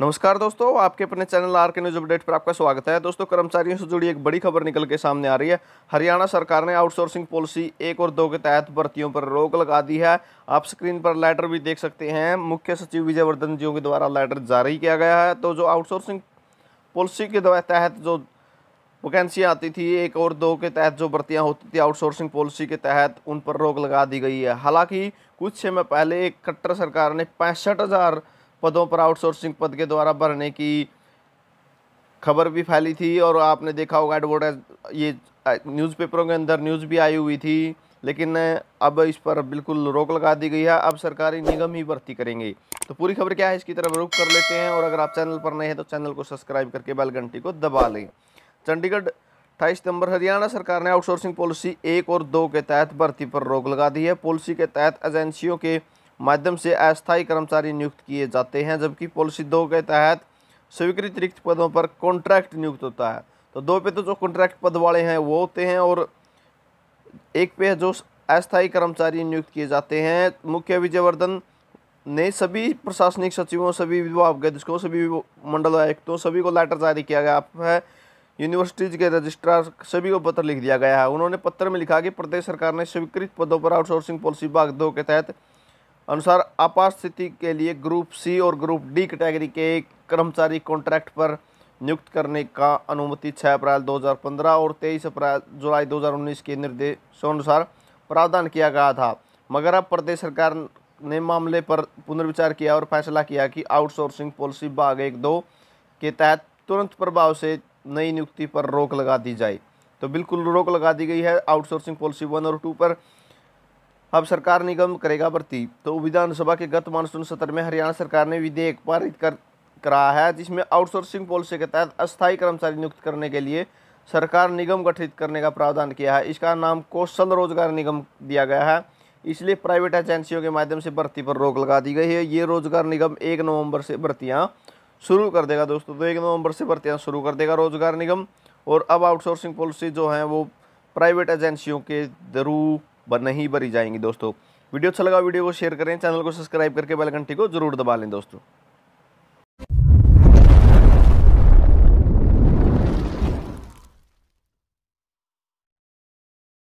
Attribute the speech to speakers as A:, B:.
A: नमस्कार दोस्तों आपके अपने channel R K news update पर आपका स्वागत है दोस्तों कर्मचारियों से जुड़ी एक बड़ी खबर निकल के सामने आ रही है हरियाणा सरकार ने आउटसोर्सिंग पॉलिसी एक और दो के तहत भर्तियों पर रोक लगा दी है आप स्क्रीन पर लेटर भी देख सकते हैं मुख्य सचिव विजयवर्धन जी के द्वारा लेटर जारी किया गया है तो जो आउटसोर्सिंग पॉलिसी के तहत जो वैकेंसियाँ आती थी एक और दो के तहत जो भर्तियाँ होती थी आउटसोर्सिंग पॉलिसी के तहत उन पर रोक लगा दी गई है हालाँकि कुछ समय पहले एक कट्टर सरकार ने पैंसठ हज़ार पदों पर आउटसोर्सिंग पद के द्वारा भरने की खबर भी फैली थी और आपने देखा होगा एडवर्टाइज ये न्यूज़पेपरों के अंदर न्यूज़ भी आई हुई थी लेकिन अब इस पर बिल्कुल रोक लगा दी गई है अब सरकारी निगम ही भर्ती करेंगे तो पूरी खबर क्या है इसकी तरफ रुख कर लेते हैं और अगर आप चैनल पर नए हैं तो चैनल को सब्सक्राइब करके बेल घंटी को दबा लें चंडीगढ़ अट्ठाईस सितंबर हरियाणा सरकार ने आउटसोर्सिंग पॉलिसी एक और दो के तहत भर्ती पर रोक लगा दी है पॉलिसी के तहत एजेंसियों के माध्यम से अस्थायी कर्मचारी नियुक्त किए जाते हैं जबकि पॉलिसी दो के तहत स्वीकृत रिक्त पदों पर कॉन्ट्रैक्ट नियुक्त होता है तो दो पे तो जो कॉन्ट्रैक्ट पद वाले हैं वो होते हैं और एक पे जो अस्थायी कर्मचारी नियुक्त किए जाते हैं मुख्य विजयवर्धन ने सभी प्रशासनिक सचिवों सभी विभागाध्यक्षों सभी मंडल आयुक्तों सभी को लेटर जारी किया गया है यूनिवर्सिटीज़ के रजिस्ट्रार सभी को पत्र लिख दिया गया है उन्होंने पत्र में लिखा कि प्रदेश सरकार ने स्वीकृत पदों पर आउटसोर्सिंग पॉलिसी भाग दो के तहत अनुसार स्थिति के लिए ग्रुप सी और ग्रुप डी कैटेगरी के कर्मचारी कॉन्ट्रैक्ट पर नियुक्त करने का अनुमति 6 अप्रैल 2015 और 23 अप्रैल जुलाई 2019 के निर्देशानुसार प्रावधान किया गया था मगर अब प्रदेश सरकार ने मामले पर पुनर्विचार किया और फैसला किया कि आउटसोर्सिंग पॉलिसी भाग एक दो के तहत तुरंत प्रभाव से नई नियुक्ति पर रोक लगा दी जाए तो बिल्कुल रोक लगा दी गई है आउटसोर्सिंग पॉलिसी वन और टू पर अब सरकार निगम करेगा भर्ती तो विधानसभा के गत मानसून सत्र में हरियाणा सरकार ने विधेयक पारित कर कराया है जिसमें आउटसोर्सिंग पॉलिसी के तहत अस्थायी कर्मचारी नियुक्त करने के लिए सरकार निगम गठित करने का प्रावधान किया है इसका नाम कौशल रोजगार निगम दिया गया है इसलिए प्राइवेट एजेंसियों के माध्यम से भर्ती पर रोक लगा दी गई है ये रोजगार निगम एक नवंबर से भर्तियाँ शुरू कर देगा दोस्तों तो एक नवंबर से भर्तियाँ शुरू कर देगा रोजगार निगम और अब आउटसोर्सिंग पॉलिसी जो है वो प्राइवेट एजेंसियों के थ्रू बर ही भरी जाएंगी दोस्तों वीडियो अच्छा लगा वीडियो को शेयर करें चैनल को सब्सक्राइब करके बेल घंटी को जरूर दबा लें दोस्तों